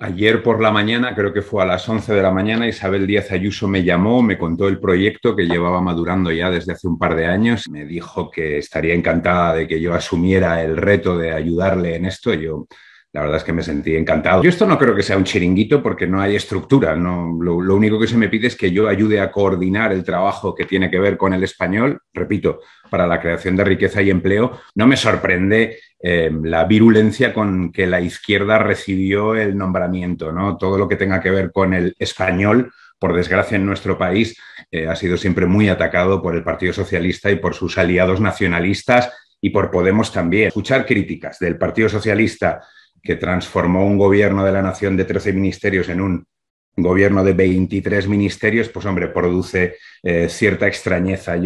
Ayer por la mañana, creo que fue a las 11 de la mañana, Isabel Díaz Ayuso me llamó, me contó el proyecto que llevaba madurando ya desde hace un par de años. Me dijo que estaría encantada de que yo asumiera el reto de ayudarle en esto. Yo la verdad es que me sentí encantado. Yo esto no creo que sea un chiringuito porque no hay estructura. No, lo, único que se me pide es que yo ayude a coordinar el trabajo que tiene que ver con el español, repito, para la creación de riqueza y empleo. No me sorprende eh, la virulencia con que la izquierda recibió el nombramiento, ¿no? Todo lo que tenga que ver con el español por desgracia en nuestro país, eh, ha sido siempre muy atacado por el Partido Socialista y por sus aliados nacionalistas y por Podemos también. Escuchar críticas del Partido Socialista que transformó un gobierno de la nación de 13 ministerios en un gobierno de 23 ministerios, pues hombre, produce eh, cierta extrañeza.